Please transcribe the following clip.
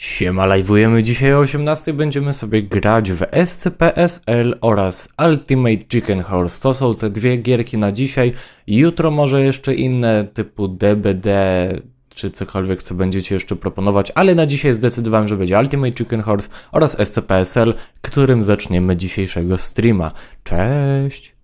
Siema, live'ujemy dzisiaj o 18. Będziemy sobie grać w SCPSL oraz Ultimate Chicken Horse. To są te dwie gierki na dzisiaj. Jutro może jeszcze inne typu DBD czy cokolwiek, co będziecie jeszcze proponować, ale na dzisiaj zdecydowałem, że będzie Ultimate Chicken Horse oraz SCPSL, którym zaczniemy dzisiejszego streama. Cześć!